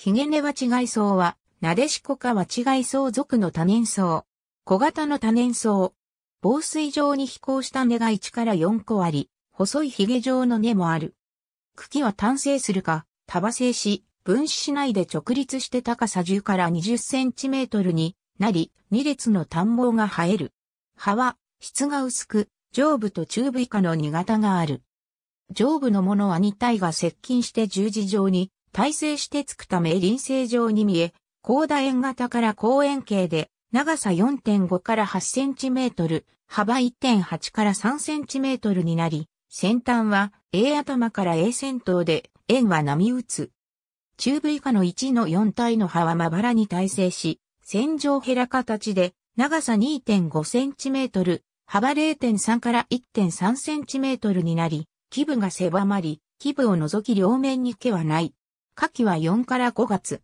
ヒゲネワチガイソウは、ナデシコカワチガイソウ属の多年草。小型の多年草。防水状に飛行した根が1から4個あり、細いヒゲ状の根もある。茎は単生するか、束生し、分子しないで直立して高さ10から20センチメートルになり、2列の短毛が生える。葉は、質が薄く、上部と中部以下の2型がある。上部のものは2体が接近して十字状に体勢してつくため臨成状に見え、高楕円型から高円形で、長さ4.5から8センチメートル、幅1.8から3センチメートルになり、先端は A 頭から A 先頭で、円は波打つ。中部以下の1の4体の葉はまばらに耐性し、線状ヘラ形で、長さ2.5センチメートル、幅0.3から1.3センチメートルになり、基部が狭まり、基部を除き両面に毛はない。夏季は4から5月。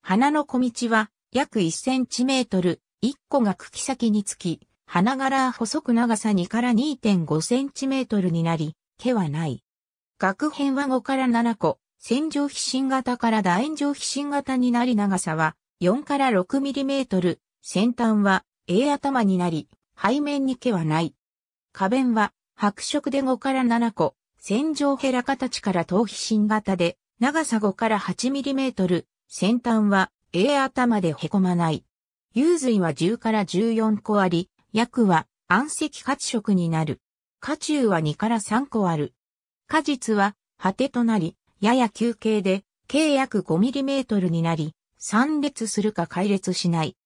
花の小道は約1センチメートル、1個が茎先につき、花柄細く長さ2から2.5センチメートルになり、毛はない。額片は5から7個、線状皮疹型から楕円状皮疹型になり長さは4から6ミリメートル、先端は A 頭になり、背面に毛はない。花弁は白色で5から7個、線状ヘラ形から頭皮疹型で、長さ5から 8mm、先端は A 頭でへこまない。有髄は10から14個あり、薬は暗石褐色になる。下中は2から3個ある。果実は果てとなり、やや休憩で、計約 5mm になり、散列するか解列しない。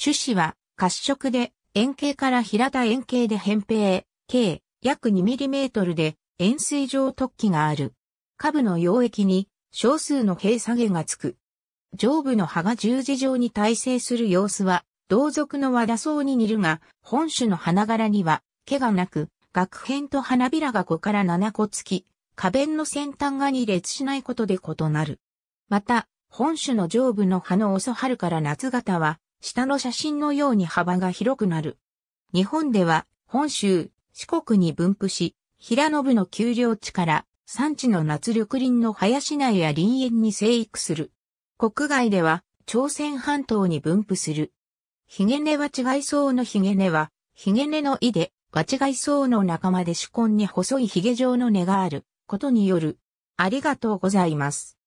種子は褐色で、円形から平田円形で扁平、計約 2mm で、円錐状突起がある。下部の溶液に少数の兵下げがつく。上部の葉が十字状に耐性する様子は、同族の和田層に似るが、本種の花柄には、毛がなく、額辺と花びらが5から7個つき、花弁の先端が2列しないことで異なる。また、本種の上部の葉の遅春から夏型は、下の写真のように幅が広くなる。日本では、本州、四国に分布し、平野部の丘陵地から産地の夏緑林の林内や林園に生育する。国外では、朝鮮半島に分布する。ヒゲネは違外層のヒゲネは、ヒゲネの意で、ガい、外層の仲間で主根に細いヒゲ状の根があることによる。ありがとうございます。